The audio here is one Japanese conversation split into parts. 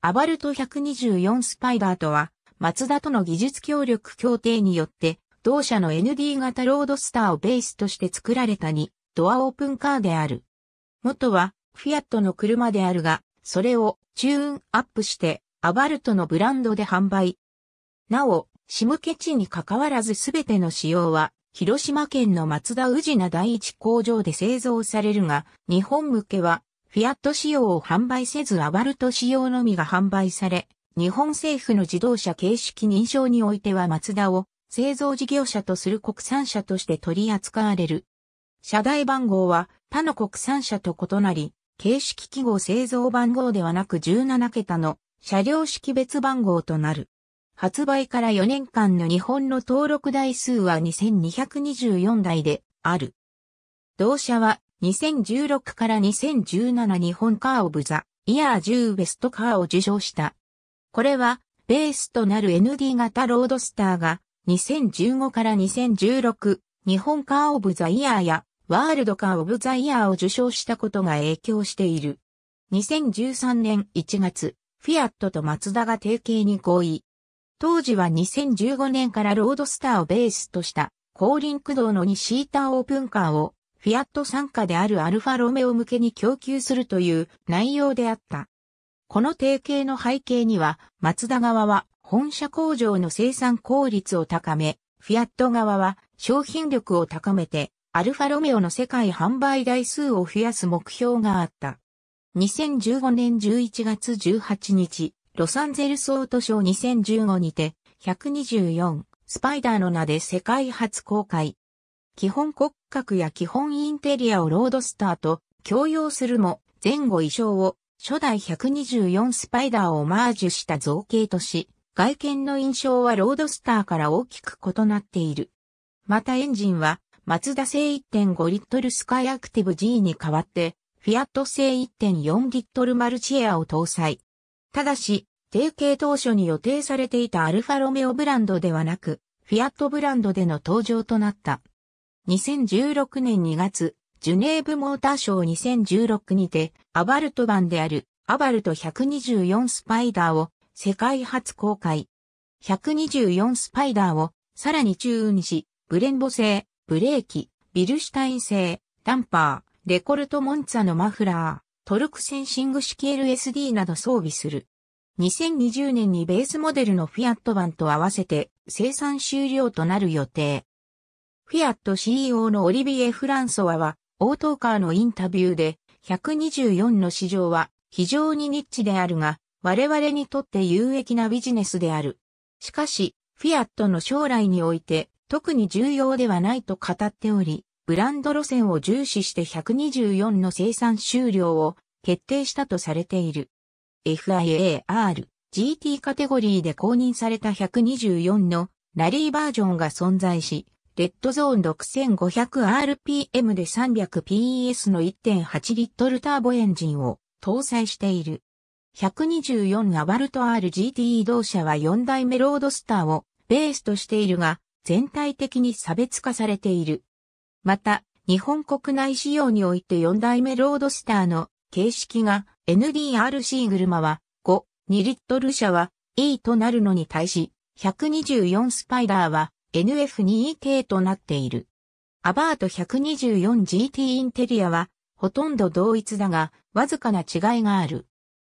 アバルト124スパイダーとは、マツダとの技術協力協定によって、同社の ND 型ロードスターをベースとして作られたに、ドアオープンカーである。元は、フィアットの車であるが、それをチューンアップして、アバルトのブランドで販売。なお、シムケチに関わらずすべての仕様は、広島県の松田宇品第一工場で製造されるが、日本向けはフィアット仕様を販売せずアバルト仕様のみが販売され、日本政府の自動車形式認証においてはマツダを製造事業者とする国産車として取り扱われる。車台番号は他の国産車と異なり、形式記号製造番号ではなく17桁の車両識別番号となる。発売から4年間の日本の登録台数は2224台である。同社は2016から2017日本カーオブザイヤー10ベストカーを受賞した。これはベースとなる ND 型ロードスターが2015から2016日本カーオブザイヤーやワールドカーオブザイヤーを受賞したことが影響している。2013年1月、フィアットとマツダが提携に合意。当時は2015年からロードスターをベースとした後輪駆動の2シーターオープンカーをフィアット参加であるアルファロメオ向けに供給するという内容であった。この提携の背景には、マツダ側は本社工場の生産効率を高め、フィアット側は商品力を高めて、アルファロメオの世界販売台数を増やす目標があった。2015年11月18日、ロサンゼルスオートショー2015にて、124スパイダーの名で世界初公開、基本骨格や基本インテリアをロードスターと共用するも、前後衣装を初代124スパイダーをオマージュした造形とし、外見の印象はロードスターから大きく異なっている。またエンジンは、マツダ製1.5リットルスカイアクティブ G に代わって、フィアット製1.4リットルマルチエアを搭載。ただし、提携当初に予定されていたアルファロメオブランドではなく、フィアットブランドでの登場となった。2016年2月、ジュネーブモーターショー2016にて、アバルト版である、アバルト124スパイダーを世界初公開。124スパイダーをさらに中にし、ブレンボ製、ブレーキ、ビルシュタイン製、ダンパー、レコルトモンツァのマフラー、トルクセンシング式 LSD など装備する。2020年にベースモデルのフィアット版と合わせて生産終了となる予定。フィアット CEO のオリビエ・フランソワは、オートカーのインタビューで、124の市場は非常にニッチであるが、我々にとって有益なビジネスである。しかし、フィアットの将来において特に重要ではないと語っており、ブランド路線を重視して124の生産終了を決定したとされている。FIAR、GT カテゴリーで公認された124のラリーバージョンが存在し、レッドゾーン 6500rpm で 300PS の1.8リットルターボエンジンを搭載している。124アバルト RGT 同社は4代目ロードスターをベースとしているが、全体的に差別化されている。また、日本国内仕様において4代目ロードスターの形式が NDRC 車は5、2リットル車は E となるのに対し、124スパイダーは NF2EK となっている。アバート 124GT インテリアはほとんど同一だが、わずかな違いがある。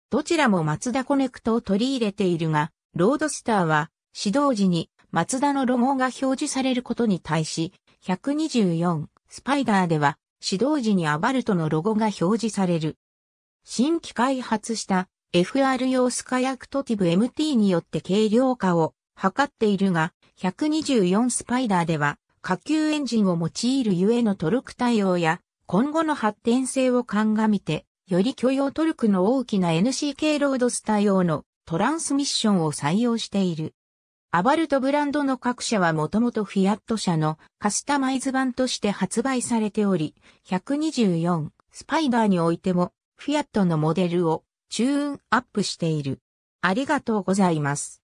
どちらもマツダコネクトを取り入れているが、ロードスターは始動時にマツダのロゴが表示されることに対し、124スパイダーでは始動時にアバルトのロゴが表示される。新規開発した FR 用スカヤクトティブ MT によって軽量化を図っているが、124スパイダーでは、下級エンジンを用いるゆえのトルク対応や、今後の発展性を鑑みて、より許容トルクの大きな NCK ロードス対応のトランスミッションを採用している。アバルトブランドの各社はもともとフィアット社のカスタマイズ版として発売されており、124スパイダーにおいてもフィアットのモデルをチューンアップしている。ありがとうございます。